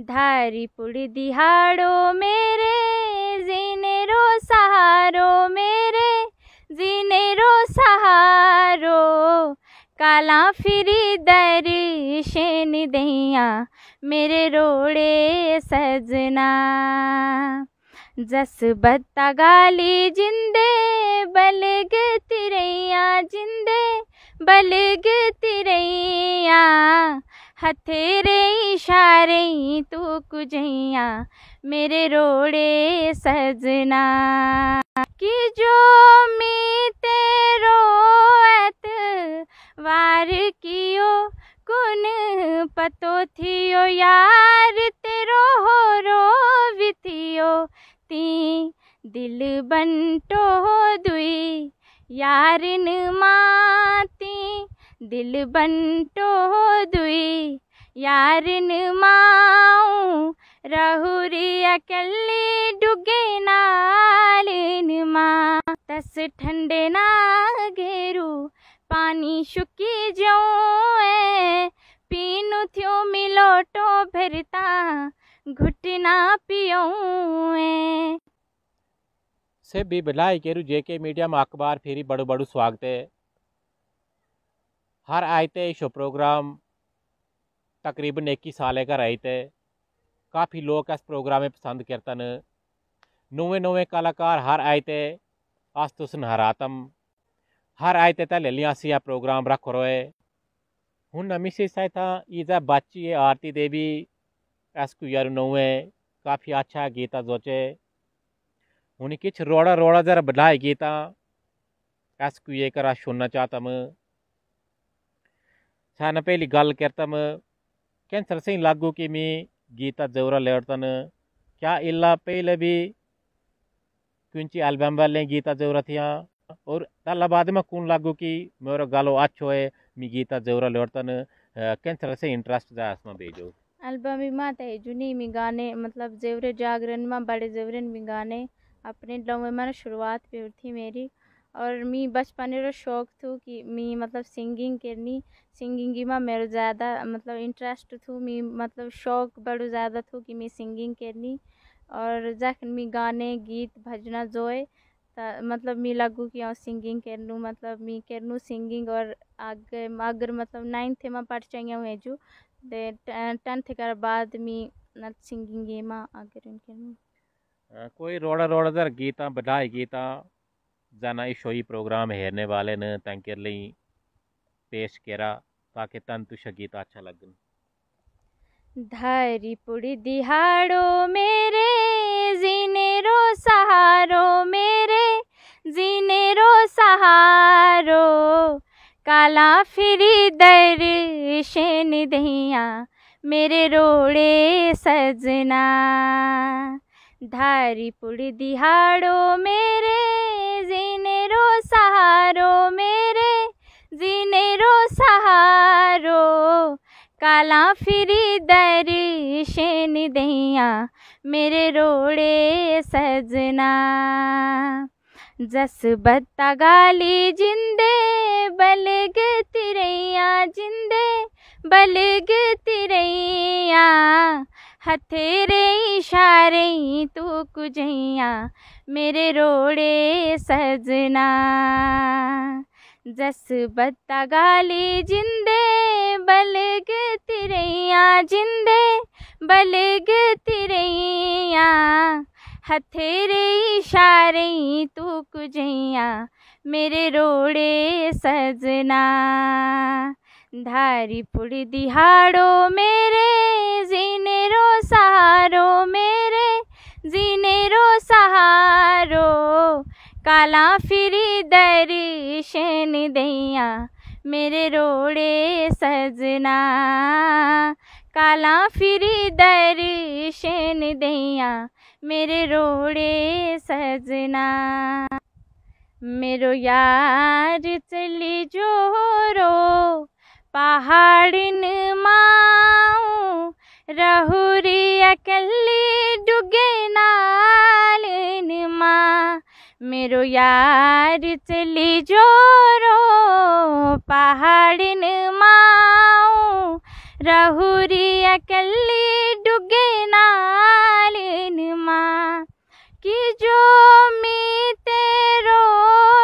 धारी पुड़ी दिहाड़ो मेरे जीने रो सहारो मेरे जीने रो सहारो काला फिरी दर्शन दैया मेरे रोड़े सजना जस बत्ता गाली जिंदे बलग तिरैया जिंदे बलग तिरैया हथेरे इशारे तू कुजैया मेरे रोड़े सजना कि जो मीते रोत वार कियो कुन पतो थियो यार तेरो हो रो विथियो ती दिल बंटो दुई यारिन मा दिल तो हो दुई यारन माऊ रहुरी अकली डुगे नालिन मा तस ठंडे ना घेरू पानी सुकी जो ए पीनू थियो मिलोटो फिरता घुटना पियो ऐं से बिबलाई केरू जेके मीडिया में अखबार फेरी बड़ो बड़ो स्वागत है हर आयते शो प्रोग्राम तकरीबन इक्की साल का रहते काफ़ी लोग इस प्रोग्राम पसंद करते हैं नवे नवे कलाकार हर आयते अस तुस नहरातम हर आयते लिया लियासी प्रोग्राम रख रोए हूँ नमीसी सहायता ईजा बाची है आरती देवी एस कुर नौवे काफ़ी अच्छा गीता सोचे हूँ कि रोड़ा रोड़ा जरा बढ़ाए गीता एस ये करा सुनना चाहता मैं छान पेली गल करता में कैंसर से लागू कि मैं गीता जौरा लेड़तन क्या इला पहले भी क्योंकि एल्बम वाले गीता जौरा थिया और ताला बाद में कौन लागू कि मेरा गालो अच्छो है मैं गीता जौरा लेड़तन कैंसर से इंटरेस्ट जा आसमा भेजो एल्बम में तो जुनी मैं गाने मतलब जेवरे जागरण में बड़े जेवरन में गाने अपने लव में शुरुआत भी थी मेरी और मी बचपनेरो शौक थू कि मी मतलब सिंगिंग करनी सिंगिंग में मेरा ज़्यादा मतलब इंटरेस्ट थू मी मतलब शौक बड़ो ज़्यादा थू कि मी सिंगिंग करनी और जखन मी गाने गीत भजना जोए ता मतलब मी लगू कि हाँ सिंगिंग कर लूँ मतलब मी कर लूँ सिंगिंग और आगे अगर मतलब नाइन्थ में पढ़ चाहिए हुए जो टेंथ कर बाद मी मतलब सिंगिंग में आगे कर कोई रोड़ा रोड़ा दर गीता बधाई गीता जाना इशोई प्रोग्राम हेरने वाले ने तंकर लिए पेश करा ताकि तंतु तुश गीत अच्छा लगन पुड़ी दिहाड़ो मेरे जीने रो सहारो मेरे जीने रो सहारो काला फिरी दर्शन दहिया मेरे रोड़े सजना धारी पुड़ी दिहाड़ो मेरे जीने रो सहारो मेरे जीने रो सहारो काला फिरी दरी शेन दैया मेरे रोड़े सजना जस बत्ता गाली जिंदे बलग तिरैया जिंदे बलग तिरैया हथेरे इशारे तू कुजैया मेरे रोड़े सजना जस बत्ता गाली जिंदे बलग तिरैया जिंदे बलग तिरैया हथेरे इशारे तू कुजैया मेरे रोड़े सजना धारी पुड़ी दिहाड़ो मेरे जीने काला फिरी दर्शन दैया मेरे रोड़े सजना काला फिरी दर्शन दैया मेरे रोड़े सजना मेरो यार चली जो रो पहाड़न माऊ रहुरी अकली डुगे नालन माँ मेरो यार चली जो रो पहाड़िन माऊ रहुरी अकली डुगे नालिन माँ कि जो मी तेरो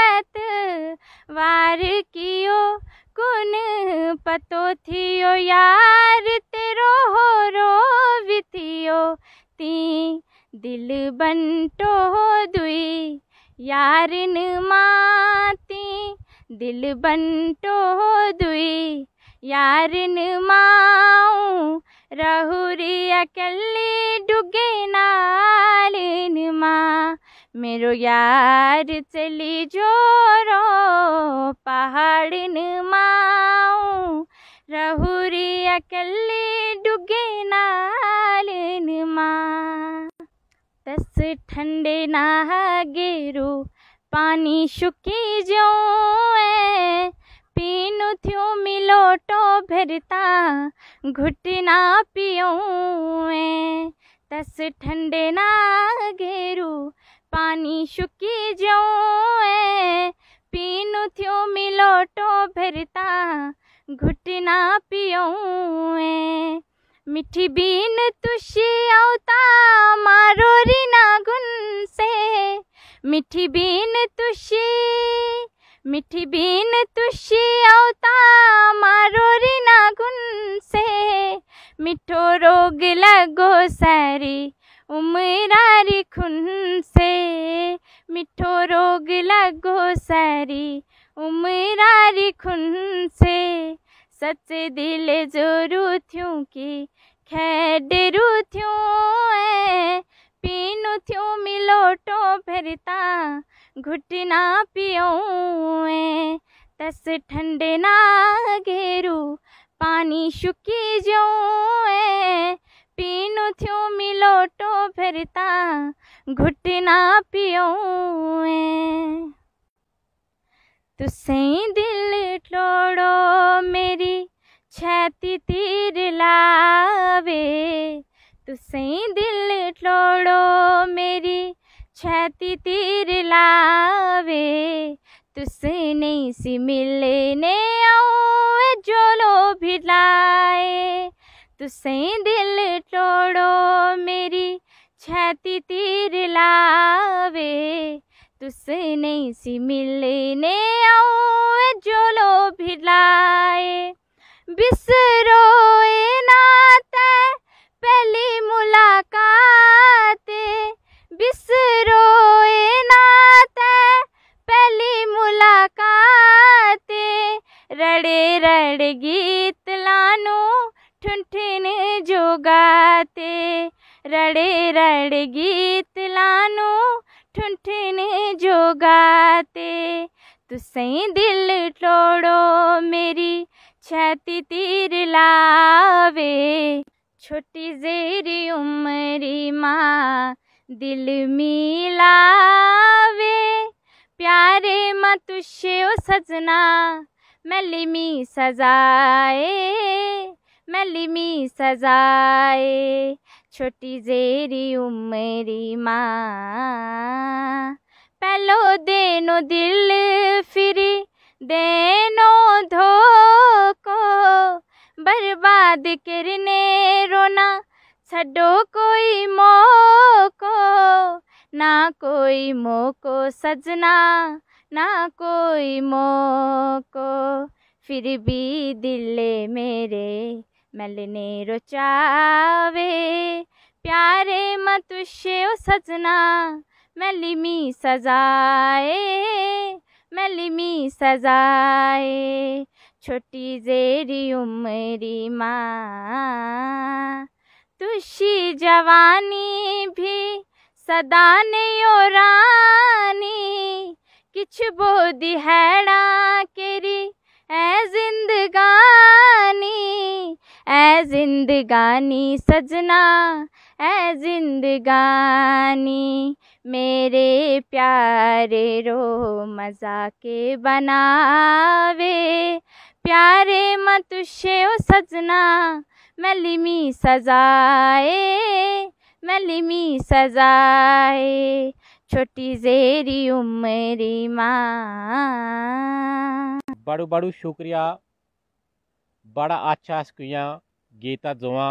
एत वार कियो कुन पतो थियो यार तेरो हो रो विथियो ती दिल बंटो दुई यारन माती दिल बंटो तो दुई यार माऊ रहुरी अकेली डुगे नालिन माँ मेरो यार चली जोरो पहाड़न माऊ रहुरी अकेली डुगे नालिन माँ तस ठंडे ना गेरो पानी सुखी जो है पीनु थियो मिलो भरता घुटना पियो तस ठंडे ना गेरो पानी सुखी जो है पीनु थियो मिलोटो तो भरता घुटना पियूँ મીઠી બીન તુષી આવતા મારો રીના ગુનસે મીઠી બીન તુષી મીઠી બીન તુષી આવતા મારો રીના ગુનસે મીઠો રોગ લગો સારી ઉમરારી ખુનસે મીઠો રોગ લગો સારી ઉમરારી ખુનસે सच दिल जोरू थियूं की खैड रू थियूं ऐं पीनू थियूं मिलोटो भरता घुटना पियूं तस ठंडे ना घेरू पानी सुखी जूं ऐं पीनू थियूं मिलोटो भरता घुटना पियूं तुसें तो दिल तोड़ो मेरी छाती तीर लावे तुसें तो दिल तोड़ो मेरी छाती तीर लावे तुसें तो नहीं सी मिलने आऊँ जो लो भी लाए तुसें दिल तोड़ो मेरी छाती तीर उसने से मिलने आओ जो लो भिलाए बिसरो नाते पहली मुलाकात बिसरो नाते पहली मुलाकात रड़े रड़े गीत लानू ठुनठिन जो गाते रड़े रड़ गीत छेती तीर लावे छोटी जेरी उमरी माँ दिल मिलावे प्यारे माँ तुझे ओ सजना मलिमी सजाए मलिमी सजाए छोटी जेरी उमरी माँ पहलो देनो दिल फिरी देनो धो को बर्बाद करने रोना छो कोई मो को ना कोई मो को सजना ना कोई मो को फिर भी दिल मेरे मिलने रोचावे प्यारे मतुष्य सजना मी सजाए मलिमी सजाए छोटी जेरी उमरी माँ तुषी जवानी भी सदा नहीं और रानी किछ बोधी हैड़ा केरी ऐ जिंदगानी ऐ जिंदगानी सजना ए जिंदगानी मेरे प्यारे रो मज़ा के बनावे प्यारे मत ओ सजना मलिमी सजाए मलिमी सजाए छोटी जेरी उमरी माँ बड़ू बड़ू शुक्रिया बड़ा अच्छा गीता जुआ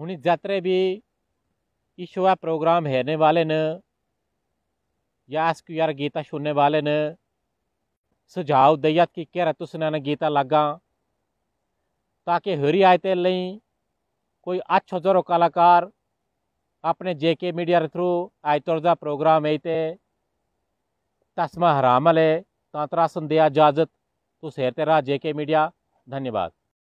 हूँ जत्रे भी ईशोवा प्रोग्राम हेरने वाले न या क्यू यार गीता सुनने वाले न सुझाव दया कि कह रतु गीता लागा ताकि हरी आयते कोई अच्छो जोरो कलाकार अपने के मीडिया के थ्रू आयतरजा प्रोग्राम आईते तस्मा हरामल है तांतरा सुन दिया इजाजत तुस हेरते रहा के मीडिया धन्यवाद